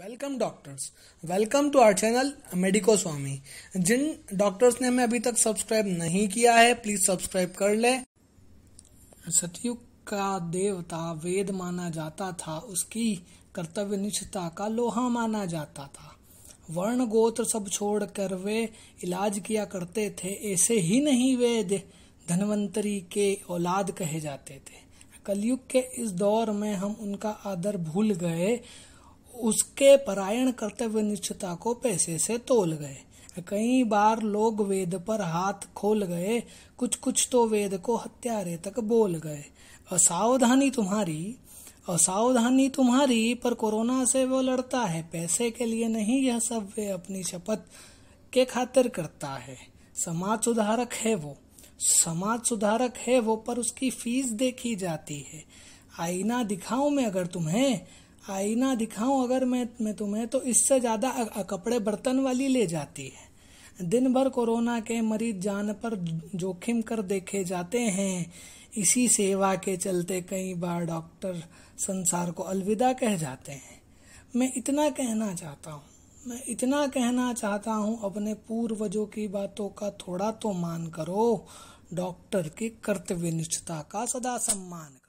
welcome doctors welcome to our channel Medico Swami जिन doctors ने हमें अभी तक सब्सक्राइब नहीं किया है प्लीज सब्सक्राइब कर ले सतयुग का देवता वेद माना जाता था उसकी कर्तव्य निष्ठता का लोहा माना जाता था वर्ण गोत्र सब छोड़ कर वे इलाज किया करते थे ऐसे ही नहीं वे धनवंतरी के औलाद कहे जाते थे कलयुग के इस दौर में हम उनका आदर भूल गए उसके परायण कर्तव्य निष्ठता को पैसे से तोल गए कई बार लोग वेद पर हाथ खोल गए कुछ कुछ तो वेद को हत्यारे तक बोल गए असावधानी तुम्हारी असावधानी तुम्हारी पर कोरोना से वो लड़ता है पैसे के लिए नहीं यह सब वे अपनी शपथ के खातिर करता है समाज सुधारक है वो समाज सुधारक है वो पर उसकी फीस देखी जाती है आईना दिखाऊं मैं अगर तुम्हें आईना दिखाऊं अगर मैं मैं तुम्हें तो इससे ज़्यादा कपड़े बर्तन वाली ले जाती है दिन भर कोरोना के मरीज जान पर जोखिम कर देखे जाते हैं इसी सेवा के चलते कई बार डॉक्टर संसार को अलविदा कह जाते हैं मैं इतना कहना चाहता हूँ मैं इतना कहना चाहता हूँ अपने पूर्वजों की बातों का थोड़ा तो मान करो डॉक्टर की कर्तव्यनिष्ठता का सदा सम्मान